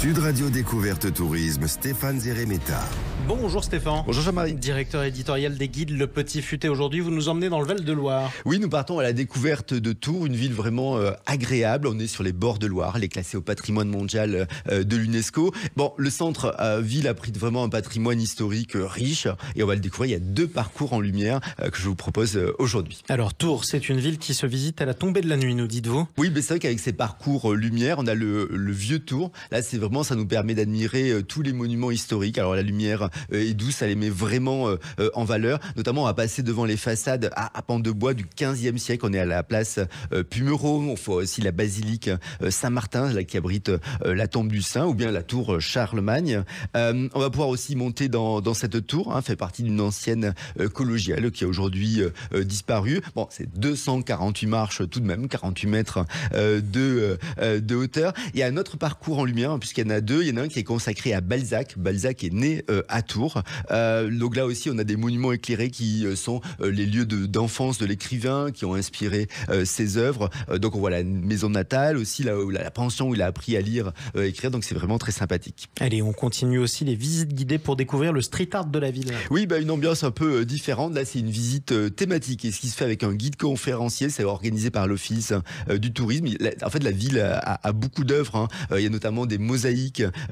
Sud Radio Découverte Tourisme, Stéphane Zeremeta. Bonjour Stéphane. Bonjour Jean-Marie. Directeur éditorial des guides Le Petit Futé. Aujourd'hui, vous nous emmenez dans le Val-de-Loire. Oui, nous partons à la découverte de Tours, une ville vraiment euh, agréable. On est sur les bords de Loire, elle est classée au patrimoine mondial euh, de l'UNESCO. Bon, le centre euh, ville a pris vraiment un patrimoine historique riche et on va le découvrir. Il y a deux parcours en lumière que je vous propose aujourd'hui. Alors Tours, c'est une ville qui se visite à la tombée de la nuit, nous dites-vous Oui, mais c'est vrai qu'avec ces parcours lumière, on a le, vieux Tours. Là, c'est ça nous permet d'admirer euh, tous les monuments historiques. Alors la lumière euh, est douce, elle les met vraiment euh, en valeur. Notamment, on va passer devant les façades à, à pans de bois du 15e siècle. On est à la place Pumereau. On voit aussi la basilique Saint-Martin, là, qui abrite la tombe du Saint, ou bien la tour Charlemagne. on va pouvoir aussi monter dans, cette tour. Hein, fait partie d'une ancienne collégiale qui a aujourd'hui disparu. Bon, c'est 248 marches tout de même, 48 mètres de, de hauteur. Il y a un autre parcours en lumière, hein, puisque il y en a deux. Il y en a un qui est consacré à Balzac. Balzac est né euh, à Tours. Euh, donc là aussi, on a des monuments éclairés qui euh, sont euh, les lieux d'enfance de, l'écrivain, qui ont inspiré ses œuvres. donc on voit la maison natale, aussi la, la pension où il a appris à lire, écrire. Donc c'est vraiment très sympathique. Allez, on continue aussi les visites guidées pour découvrir le street art de la ville. Oui, bah, une ambiance un peu différente. Là, c'est une visite thématique. Et ce qui se fait avec un guide conférencier, c'est organisé par l'Office du tourisme. En fait, la ville a, a beaucoup d'œuvres. Hein. Il y a notamment des mosaïques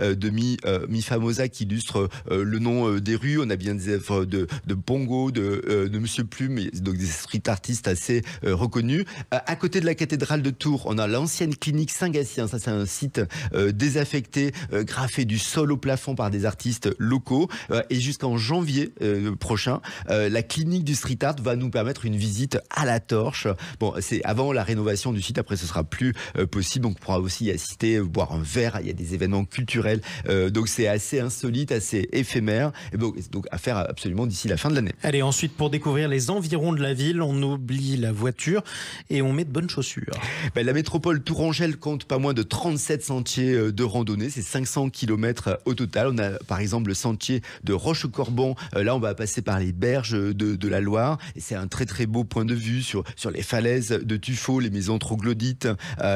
euh, de Mi, euh, Famosa qui illustre euh, le nom des rues. On a bien des œuvres de, de Bongo, de, de Monsieur Plume, donc des street artistes assez reconnus. à côté de la cathédrale de Tours, on a l'ancienne clinique Saint-Gatien. Ça, c'est un site désaffecté, graffé du sol au plafond par des artistes locaux. et jusqu'en janvier prochain, la clinique du street art va nous permettre une visite à la torche. Bon, c'est avant la rénovation du site. Après, ce sera plus possible. Donc, on pourra aussi y assister, boire un verre. Il y a des événements culturel. Euh, donc c'est assez insolite, assez éphémère. Et donc, à faire absolument d'ici la fin de l'année. Allez, ensuite pour découvrir les environs de la ville, on oublie la voiture et on met de bonnes chaussures. Ben, la métropole Tourangelle compte pas moins de 37 sentiers euh, de randonnée. C'est 500 km euh, au total. On a par exemple le sentier de Roche-Corbon. Là, on va passer par les berges de, de la Loire. Et c'est un très très beau point de vue sur, sur les falaises de Tuffeau, les maisons troglodytes.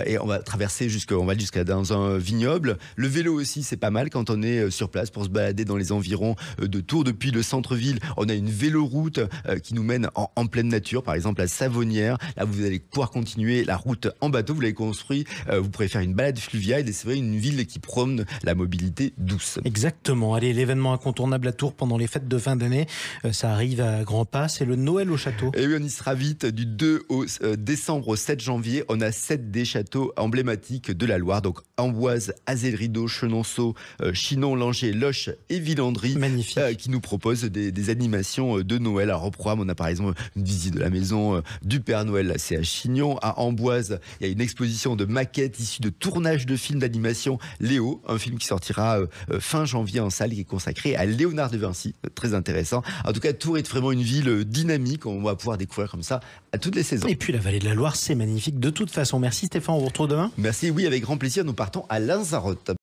et on va traverser jusqu'à, va jusqu'à dans un vignoble. Le vélo aussi, c'est pas mal quand on est euh, sur place pour se balader dans les environs euh, de Tours. Depuis le centre-ville, on a une véloroute euh, qui nous mène en, pleine nature, par exemple à Savonnières, Là, vous allez pouvoir continuer la route en bateau. Vous l'avez construit, vous pourrez faire une balade fluviale et c'est vrai une ville qui prône la mobilité douce. Exactement. Allez, l'événement incontournable à Tours pendant les fêtes de fin d'année, ça arrive à grands pas, c'est le Noël au château. Et eh oui, on y sera vite du 2 au décembre au 7 janvier. On a 7 des châteaux emblématiques de la Loire, donc Amboise, Azélerie, Chenonceau, euh, Chinon, Langer, Loche et Villandry euh, qui nous proposent des, animations euh, de Noël. Alors au programme, on a par exemple une visite de la maison du Père Noël, c'est à Chignon. À Amboise, il y a une exposition de maquettes issues de tournages de films d'animation Léo, un film qui sortira fin janvier en salle qui est consacré à Léonard de Vinci. Très intéressant. En tout cas, Tours est vraiment une ville dynamique. On va pouvoir découvrir comme ça à toutes les saisons. Et puis la vallée de la Loire, c'est magnifique de toute façon. Merci Stéphane, on vous retrouve demain. Merci, oui, avec grand plaisir. Nous partons à Lanzarote.